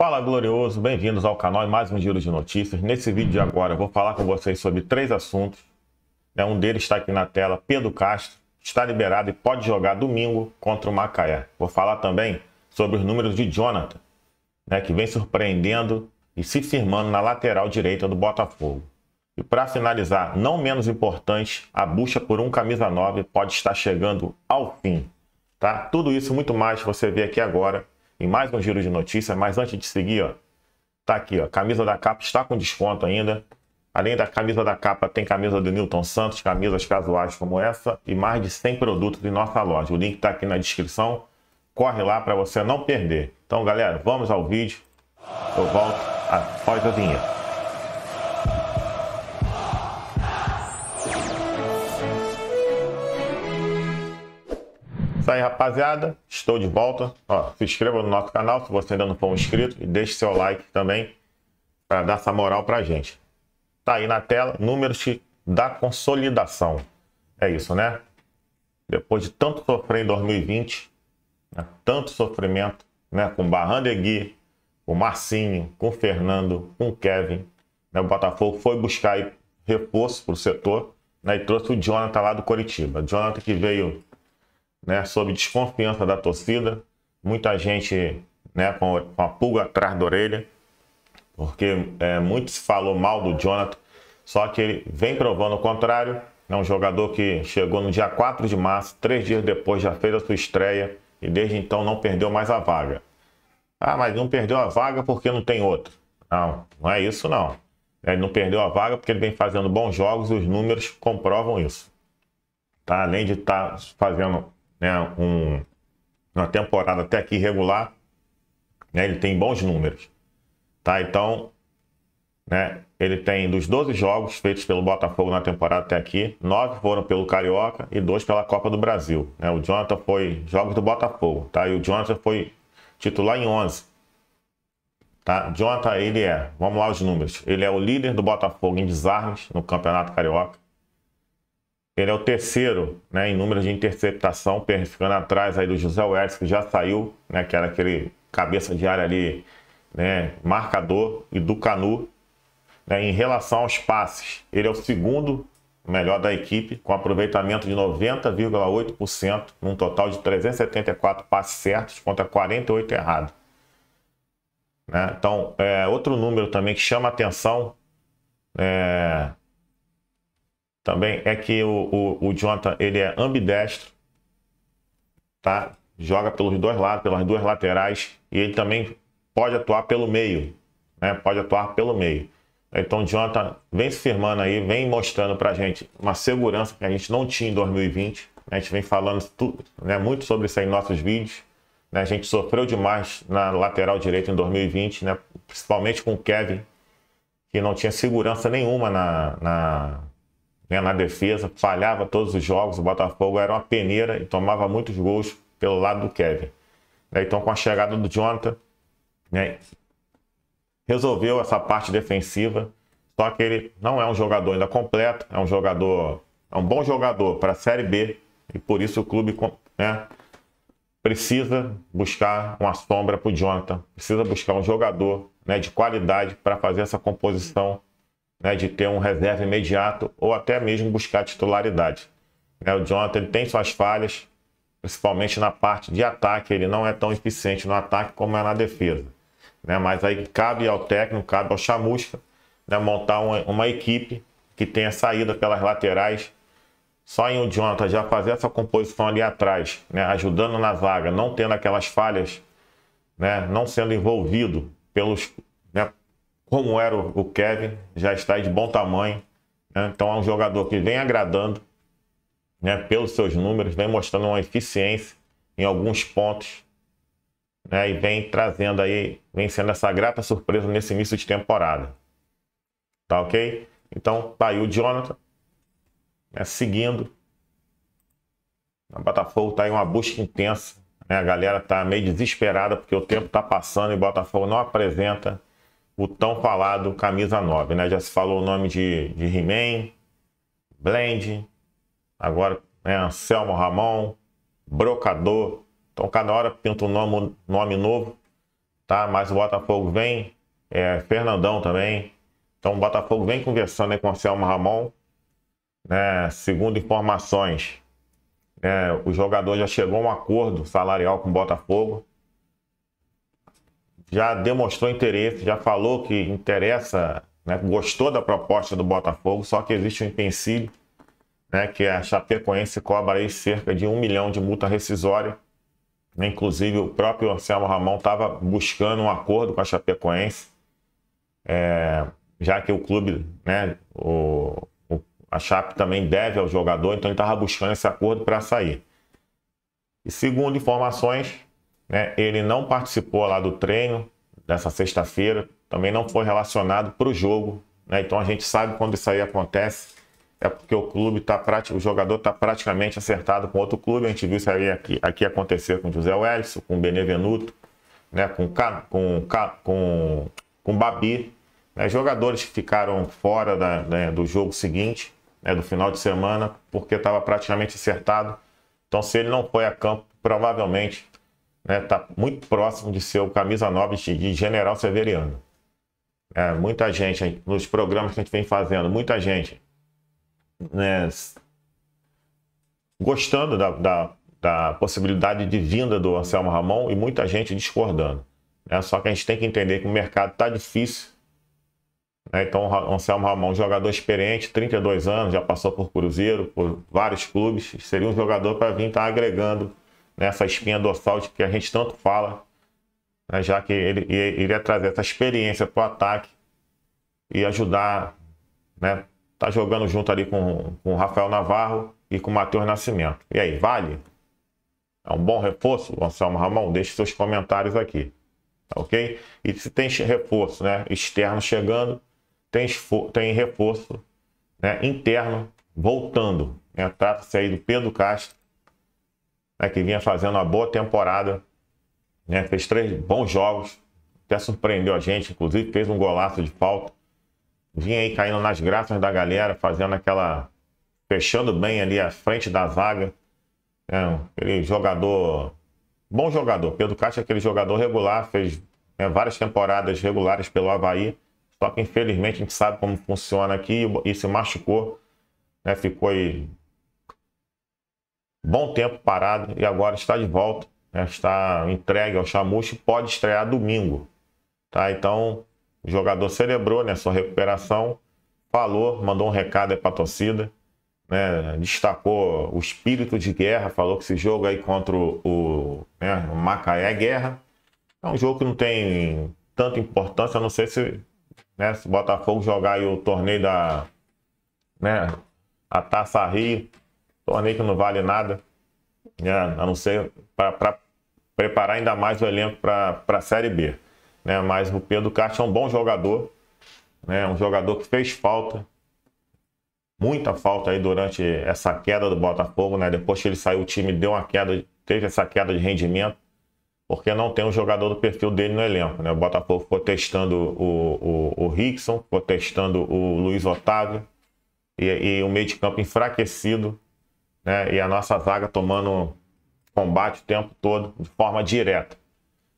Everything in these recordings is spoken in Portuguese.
Fala Glorioso, bem-vindos ao canal e mais um giro de notícias. Nesse vídeo de agora eu vou falar com vocês sobre três assuntos. Né? Um deles está aqui na tela, Pedro Castro está liberado e pode jogar domingo contra o Macaé. Vou falar também sobre os números de Jonathan, né, que vem surpreendendo e se firmando na lateral direita do Botafogo. E para finalizar, não menos importante, a bucha por um camisa 9 pode estar chegando ao fim. Tá? Tudo isso muito mais você vê aqui agora em mais um giro de notícias, mas antes de seguir, ó, tá aqui, ó, camisa da capa está com desconto ainda. Além da camisa da capa, tem camisa do Newton Santos, camisas casuais como essa e mais de 100 produtos em nossa loja. O link está aqui na descrição. Corre lá para você não perder. Então, galera, vamos ao vídeo. Eu volto após a vinheta. tá aí, rapaziada. Estou de volta. Ó, se inscreva no nosso canal se você ainda não for inscrito e deixe seu like também para dar essa moral para gente. Tá aí na tela números da consolidação. É isso, né? Depois de tanto sofrer em 2020, né? tanto sofrimento, né? Com Barrandegui, com Marcinho, com Fernando, com Kevin, né? o Botafogo foi buscar aí reforço para o setor né? e trouxe o Jonathan lá do Coritiba. Jonathan que veio né, sob desconfiança da torcida, muita gente né, com, a pulga atrás da orelha, porque é, muito se falou mal do Jonathan, só que ele vem provando o contrário. É um jogador que chegou no dia 4 de março, três dias depois já fez a sua estreia e desde então não perdeu mais a vaga. Ah, mas não perdeu a vaga porque não tem outro. Não, não é isso não. É, ele não perdeu a vaga porque ele vem fazendo bons jogos e os números comprovam isso. Tá? Além de estar tá fazendo né, um, uma temporada até aqui regular, né, ele tem bons números. Tá? Então, né, ele tem dos 12 jogos feitos pelo Botafogo na temporada até aqui, 9 foram pelo Carioca e 2 pela Copa do Brasil. Né? O Jonathan foi jogos do Botafogo, tá? E o Jonathan foi titular em 11. Tá? Jonathan, ele é, vamos lá os números, ele é o líder do Botafogo em desarmes no Campeonato Carioca. Ele é o terceiro né, em número de interceptação, ficando atrás aí do José Wérez, que já saiu, né, que era aquele cabeça de área ali, né, marcador, e do Canu. Né, em relação aos passes, ele é o segundo melhor da equipe, com aproveitamento de 90,8%, num total de 374 passes certos contra 48 errados. Né? Então, é, outro número também que chama atenção é, também é que o, o, o Jonathan ele é ambidestro, tá? Joga pelos dois lados, pelas duas laterais e ele também pode atuar pelo meio, né? Pode atuar pelo meio. Então o Jonathan vem se firmando aí, vem mostrando para gente uma segurança que a gente não tinha em 2020. A gente vem falando tudo, né, muito sobre isso aí em nossos vídeos. Né? A gente sofreu demais na lateral direita em 2020, né? principalmente com o Kevin, que não tinha segurança nenhuma na, na, né, na defesa, falhava todos os jogos, o Botafogo era uma peneira e tomava muitos gols pelo lado do Kevin. Né. Então, com a chegada do Jonathan, né, resolveu essa parte defensiva, só que ele não é um jogador ainda completo, é um jogador, é um bom jogador para a Série B e por isso o clube né, precisa buscar uma sombra para o Jonathan, precisa buscar um jogador né, de qualidade para fazer essa composição né, de ter um reserva imediato ou até mesmo buscar titularidade. Né, o Jonathan tem suas falhas, principalmente na parte de ataque, ele não é tão eficiente no ataque como é na defesa. Né, mas aí cabe ao técnico, cabe ao Chamusca, né, montar uma, uma equipe que tenha saída pelas laterais, só em o Jonathan já fazer essa composição ali atrás, né, ajudando na vaga, não tendo aquelas falhas, né, não sendo envolvido pelos, né, como era o Kevin, já está de bom tamanho. Né? Então é um jogador que vem agradando né, pelos seus números, vem mostrando uma eficiência em alguns pontos né, e vem trazendo aí, vem sendo essa grata surpresa nesse início de temporada. Tá ok? Então tá aí o Jonathan né, seguindo. A Botafogo tá aí uma busca intensa. Né? A galera tá meio desesperada porque o tempo tá passando e o Botafogo não apresenta o tão falado camisa 9, né? Já se falou o nome de, de He-Man, Blend, agora é Anselmo Ramon, Brocador. Então cada hora pinta um nome, nome novo, tá? Mas o Botafogo vem, é, Fernandão também. Então o Botafogo vem conversando né, com Anselmo Ramon. Né? Segundo informações, é, o jogador já chegou a um acordo salarial com o Botafogo já demonstrou interesse, já falou que interessa, né, gostou da proposta do Botafogo, só que existe um empecilho, né, que é a Chapecoense cobra aí cerca de um milhão de multa rescisória. Né, inclusive, o próprio Anselmo Ramon estava buscando um acordo com a Chapecoense, é, já que o clube, né, o, o, a Chape também deve ao jogador, então ele estava buscando esse acordo para sair. E segundo informações, né? Ele não participou lá do treino dessa sexta-feira, também não foi relacionado para o jogo. Né? Então a gente sabe quando isso aí acontece, é porque o clube está o jogador está praticamente acertado com outro clube. A gente viu isso aí aqui, aqui acontecer com José Wellison, com Benevenuto, né? com, com, com, com Babi. Né? Jogadores que ficaram fora da, né? do jogo seguinte, né? do final de semana, porque estava praticamente acertado. Então, se ele não foi a campo, provavelmente está né, tá muito próximo de ser o camisa 9 de General Severiano. É, muita gente, nos programas que a gente vem fazendo, muita gente né, gostando da, da, da, possibilidade de vinda do Anselmo Ramon e muita gente discordando. Né? Só que a gente tem que entender que o mercado está difícil. Né? Então, o Anselmo Ramon, jogador experiente, 32 anos, já passou por Cruzeiro, por vários clubes, seria um jogador para vir estar tá agregando nessa né, essa espinha dorsal que a gente tanto fala, né, já que ele, ele iria trazer essa experiência para o ataque e ajudar, né, tá jogando junto ali com, com o Rafael Navarro e com o Matheus Nascimento. E aí, vale? É um bom reforço, Anselmo Ramon? Deixe seus comentários aqui, tá ok? E se tem reforço né, externo chegando, tem, tem reforço né, interno voltando. Né? Trata-se aí do Pedro Castro né, que vinha fazendo uma boa temporada, né, fez três bons jogos, até surpreendeu a gente, inclusive fez um golaço de falta. Vinha aí caindo nas graças da galera, fazendo aquela. fechando bem ali a frente da zaga. Né, aquele jogador. Bom jogador. Pedro Caixa é aquele jogador regular, fez né, várias temporadas regulares pelo Havaí. Só que infelizmente a gente sabe como funciona aqui e se machucou. Né, ficou aí bom tempo parado e agora está de volta. Né? Está entregue ao Chamucho pode estrear domingo. Tá? Então, o jogador celebrou né, sua recuperação, falou, mandou um recado para a torcida, né, destacou o espírito de guerra, falou que esse jogo aí contra o, né, o Macaé é guerra. É um jogo que não tem tanta importância, não sei se, né, se o Botafogo jogar o torneio da né, a Taça Rio torneio que não vale nada, né? a não ser para preparar ainda mais o elenco para a Série B. Né? Mas o Pedro Castro é um bom jogador, né? um jogador que fez falta, muita falta aí durante essa queda do Botafogo, né? depois que ele saiu o time deu uma queda, teve essa queda de rendimento, porque não tem um jogador do perfil dele no elenco. Né? O Botafogo ficou testando o, o, o Rickson, ficou testando o Luiz Otávio, e, e o meio de campo enfraquecido, né? E a nossa zaga tomando combate o tempo todo de forma direta.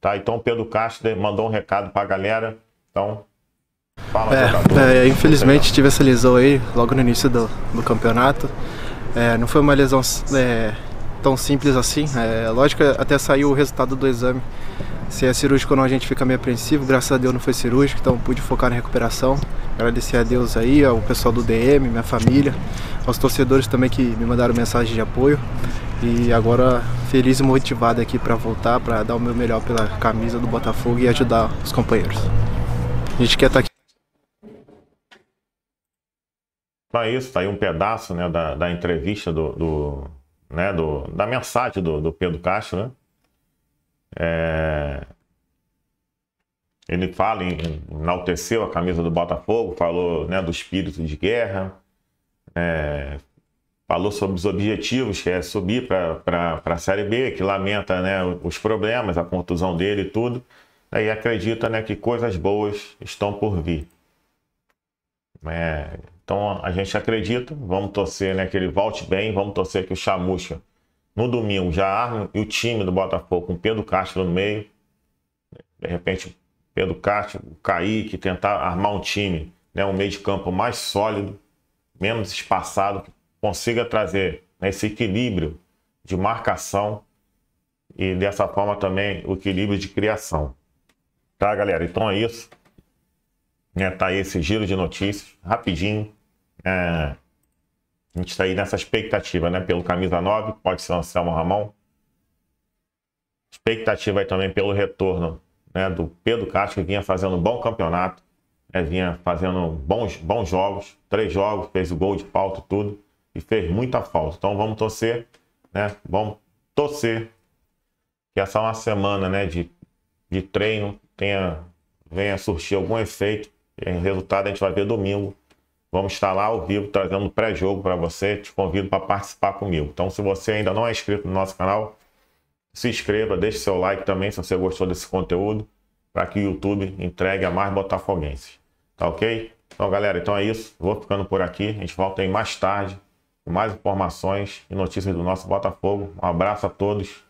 Tá? Então o Pedro Castro mandou um recado para a galera. Então, fala é, é, Infelizmente tive essa lesão aí logo no início do, do campeonato. É, não foi uma lesão é, tão simples assim. É, lógico, até saiu o resultado do exame. Se é cirúrgico ou não, a gente fica meio apreensivo. Graças a Deus não foi cirúrgico, então pude focar na recuperação. Agradecer a Deus aí, ao pessoal do DM, minha família, aos torcedores também que me mandaram mensagem de apoio. E agora feliz e motivado aqui para voltar, para dar o meu melhor pela camisa do Botafogo e ajudar os companheiros. A gente quer estar tá aqui. Então é isso, tá aí um pedaço né, da, da entrevista do, do, né, do, da mensagem do, do Pedro Castro, né? É... Ele fala, enalteceu a camisa do Botafogo, falou né, do espírito de guerra, é, falou sobre os objetivos, que é subir para a Série B, que lamenta né, os problemas, a contusão dele e tudo, aí acredita né, que coisas boas estão por vir. É, então a gente acredita, vamos torcer né, que ele volte bem, vamos torcer que o Chamucha no domingo já arme e o time do Botafogo com Pedro Castro no meio, de repente Pedro Castro, o Kaique, tentar armar um time, né, um meio de campo mais sólido, menos espaçado, que consiga trazer né, esse equilíbrio de marcação e dessa forma também o equilíbrio de criação. Tá, galera? Então é isso. É, tá aí esse giro de notícias, rapidinho. É, a gente está aí nessa expectativa, né? Pelo camisa 9, pode ser o Anselmo Ramon. Expectativa aí também pelo retorno né, do Pedro Castro, que vinha fazendo um bom campeonato. É, vinha fazendo bons, bons jogos, três jogos, fez o gol de falta, tudo, e fez muita falta. Então vamos torcer, né? Vamos torcer que essa é uma semana né, de, de treino tenha, venha surtir algum efeito. E o resultado a gente vai ver domingo. Vamos estar lá ao vivo trazendo pré-jogo para você. Te convido para participar comigo. Então, se você ainda não é inscrito no nosso canal, se inscreva, deixe seu like também se você gostou desse conteúdo para que o YouTube entregue a mais botafoguenses. Tá ok? Então, galera, então é isso. Vou ficando por aqui. A gente volta aí mais tarde com mais informações e notícias do nosso Botafogo. Um abraço a todos.